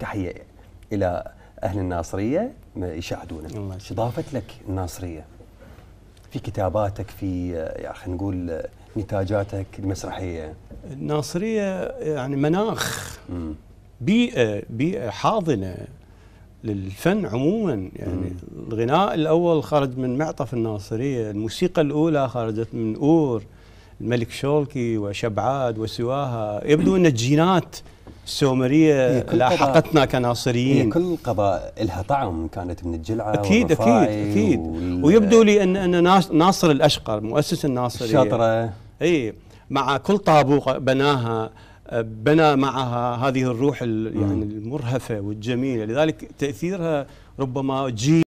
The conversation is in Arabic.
تحية إلى أهل الناصرية يشاهدونا إضافة لك الناصرية في كتاباتك في يعني خلينا نقول نتاجاتك المسرحية الناصرية يعني مناخ مم. بيئة بيئة حاضنة للفن عموما يعني مم. الغناء الأول خرج من معطف الناصرية الموسيقى الأولى خرجت من أور الملك شولكي وشبعاد وسواها يبدو أن الجينات السومريه لاحقتنا كناصريين كل قضاء لها طعم كانت من الجلعه اكيد اكيد اكيد وال... ويبدو لي ان ان ناصر الاشقر مؤسس الناصريه الشاطرة اي مع كل طابوق بناها بنى معها هذه الروح يعني المرهفه والجميله لذلك تاثيرها ربما جيل